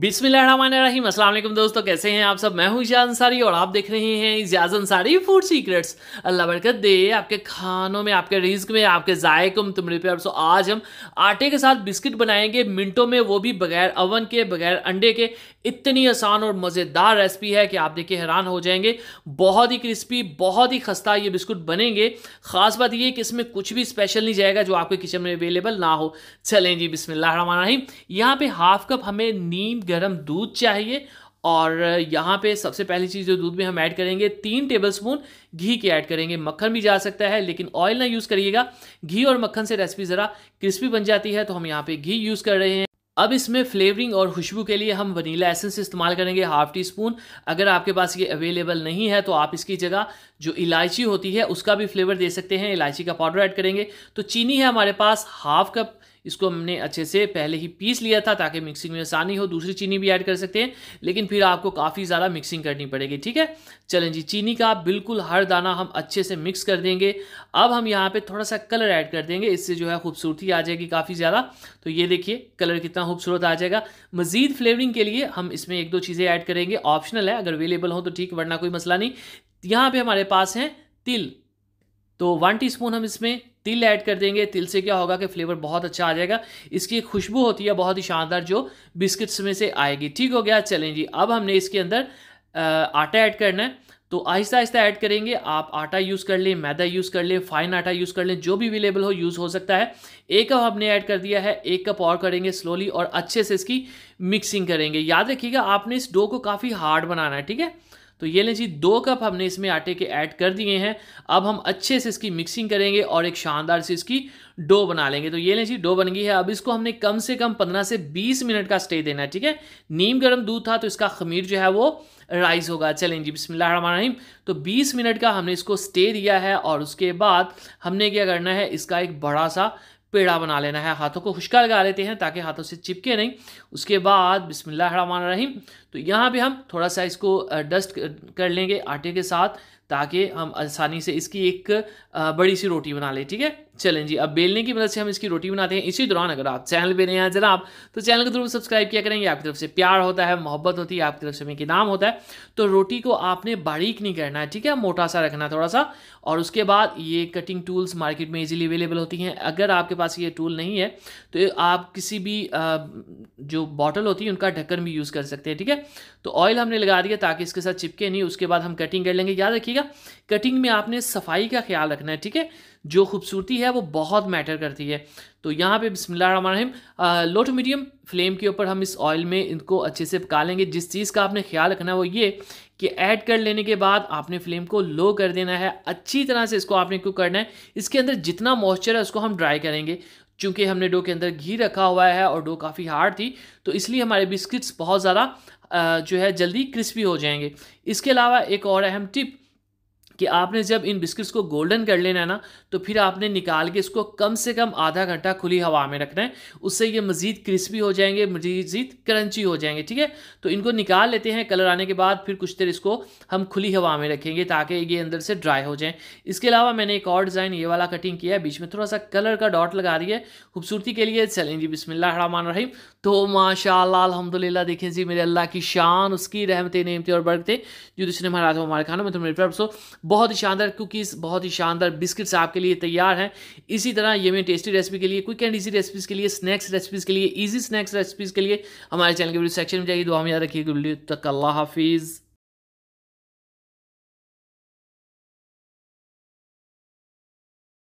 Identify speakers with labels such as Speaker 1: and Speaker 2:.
Speaker 1: बिस्मिल्लाहिर्रहमानिर्रहीम अस्सलाम वालेकुम दोस्तों कैसे हैं आप सब मैं हूं इजाज अंसारी और आप देख रहे हैं इजाज अंसारी फूड सीक्रेट्स अल्लाह बरकत दे आपके खानों में आपके रिज्क में आपके जायकों में तुम पे सो आज हम आटे के साथ बिस्किट बनाएंगे मिनटों में वो भी बगैर अवन के बगैर अंडे के इतनी आसान और मज़ेदार रेसिपी है कि आप देखिए हैरान हो जाएंगे बहुत ही क्रिस्पी बहुत ही खस्ता ये बिस्कुट बनेंगे ख़ास बात ये कि इसमें कुछ भी स्पेशल नहीं जाएगा जो आपके किचन में अवेलेबल ना हो चलें जी बिस्मिल्लाहिर्रहमानिर्रहीम यहाँ पर हाफ कप हमें नीम गर्म दूध चाहिए और यहाँ पे सबसे पहली चीज़ जो दूध में हम ऐड करेंगे तीन टेबलस्पून घी की ऐड करेंगे मक्खन भी जा सकता है लेकिन ऑयल ना यूज़ करिएगा घी और मक्खन से रेसिपी ज़रा क्रिस्पी बन जाती है तो हम यहाँ पे घी यूज़ कर रहे हैं अब इसमें फ्लेवरिंग और खुशबू के लिए हम वनीला एसेंस इस्तेमाल करेंगे हाफ टी स्पून अगर आपके पास ये अवेलेबल नहीं है तो आप इसकी जगह जो इलायची होती है उसका भी फ्लेवर दे सकते हैं इलायची का पाउडर ऐड करेंगे तो चीनी है हमारे पास हाफ कप इसको हमने अच्छे से पहले ही पीस लिया था ताकि मिक्सिंग में आसानी हो दूसरी चीनी भी ऐड कर सकते हैं लेकिन फिर आपको काफ़ी ज़्यादा मिक्सिंग करनी पड़ेगी ठीक है चलें जी चीनी का बिल्कुल हर दाना हम अच्छे से मिक्स कर देंगे अब हम यहाँ पर थोड़ा सा कलर ऐड कर देंगे इससे जो है खूबसूरती आ जाएगी काफ़ी ज़्यादा तो ये देखिए कलर कितना खूबसूरत आ जाएगा मज़ीद फ्लेवरिंग के लिए हम इसमें एक दो चीज़ें ऐड करेंगे ऑप्शनल है अगर अवेलेबल हो तो ठीक वरना कोई मसला नहीं यहाँ पर हमारे पास हैं तिल तो वन टीस्पून हम इसमें तिल ऐड कर देंगे तिल से क्या होगा कि फ्लेवर बहुत अच्छा आ जाएगा इसकी खुशबू होती है बहुत ही शानदार जो बिस्किट्स में से आएगी ठीक हो गया चलें जी अब हमने इसके अंदर आटा ऐड करना है तो आहिस्ता आहिस्ता ऐड करेंगे आप आटा यूज़ कर लें मैदा यूज़ कर लें फाइन आटा यूज़ कर लें जो भी अवेलेबल हो यूज़ हो सकता है एक कप हमने ऐड कर दिया है एक कप और करेंगे स्लोली और अच्छे से इसकी मिक्सिंग करेंगे याद रखिएगा आपने इस डो को काफ़ी हार्ड बनाना है ठीक है तो ये लें जी दो कप हमने इसमें आटे के ऐड कर दिए हैं अब हम अच्छे से इसकी मिक्सिंग करेंगे और एक शानदार से इसकी डो बना लेंगे तो ये लें जी डो बन गई है अब इसको हमने कम से कम पंद्रह से बीस मिनट का स्टे देना है ठीक है नीम गर्म दूध था तो इसका खमीर जो है वो राइस होगा चलें जी बिसमीम तो बीस मिनट का हमने इसको स्टे दिया है और उसके बाद हमने क्या करना है इसका एक बड़ा सा पेड़ा बना लेना है हाथों को खुशका लगा लेते हैं ताकि हाथों से चिपके नहीं उसके बाद बिसमिल्लाम तो यहाँ भी हम थोड़ा सा इसको डस्ट कर लेंगे आटे के साथ ताकि हम आसानी से इसकी एक बड़ी सी रोटी बना लें ठीक है चलें जी अब बेलने की मदद से हम इसकी रोटी बनाते हैं इसी दौरान अगर आप चैनल पर नए हैं जनाब तो चैनल को जरूर सब्सक्राइब किया करेंगे आपकी तरफ से प्यार होता है मोहब्बत होती है आपकी तरफ से मैं इनाम होता है तो रोटी को आपने बारीक नहीं करना है ठीक है मोटा सा रखना थोड़ा सा और उसके बाद ये कटिंग टूल्स मार्केट में ईजिली अवेलेबल होती हैं अगर आपके पास ये टूल नहीं है तो आप किसी भी जो बॉटल होती है उनका ढक्कन भी यूज़ कर सकते हैं ठीक है तो ऑयल हमने लगा दिया ताकि इसके साथ चिपके नहीं उसके बाद हम कटिंग कर लेंगे याद रखिए रखिएगा कटिंग में आपने सफाई का ख्याल रखना है ठीक है जो खूबसूरती है वो बहुत मैटर करती है तो यहाँ पे बिस्मिल्लाम लो टू मीडियम फ्लेम के ऊपर हम इस ऑयल में इनको अच्छे से पका लेंगे जिस चीज़ का आपने ख्याल रखना है वो ये कि ऐड कर लेने के बाद आपने फ्लेम को लो कर देना है अच्छी तरह से इसको आपने क्यों करना है इसके अंदर जितना मॉइस्चर है उसको हम ड्राई करेंगे चूँकि हमने डो के अंदर घी रखा हुआ है और डो काफ़ी हार्ड थी तो इसलिए हमारे बिस्किट्स बहुत ज़्यादा जो है जल्दी क्रिस्पी हो जाएंगे इसके अलावा एक और अहम टिप कि आपने जब इन बिस्किट्स को गोल्डन कर लेना है ना तो फिर आपने निकाल के इसको कम से कम आधा घंटा खुली हवा में रखना है उससे ये मज़ीद क्रिस्पी हो जाएंगे मज़ीद क्रंची हो जाएंगे ठीक है तो इनको निकाल लेते हैं कलर आने के बाद फिर कुछ देर इसको हम खुली हवा में रखेंगे ताकि ये अंदर से ड्राई हो जाए इसके अलावा मैंने एक और डिज़ाइन ये वाला कटिंग किया है बीच में थोड़ा सा कलर का डॉट लगा दिया है खूबसूरती के लिए चलें जी बिसमान रहीम तो माशा अलहमदिल्ला देखें जी मेरे अल्लाह की शान उसकी रहमतें नमतें और बरकतें जो दूसरे महाराज हमारे खानों में तुम्हें बहुत ही शानदार कुकीज़ बहुत ही शानदार बिस्किट्स आपके लिए तैयार हैं इसी तरह ये मैं टेस्टी रेसिपी के लिए क्विक एंड ईजी रेसिपीज़ के लिए स्नैक्स रेसिपीज़ के लिए ईजी स्नैक्स रेसिपीज़ के लिए हमारे चैनल के वीडियो सेक्शन में जाइए दुआ में याद रखिए तक अल्लाह हाफिज़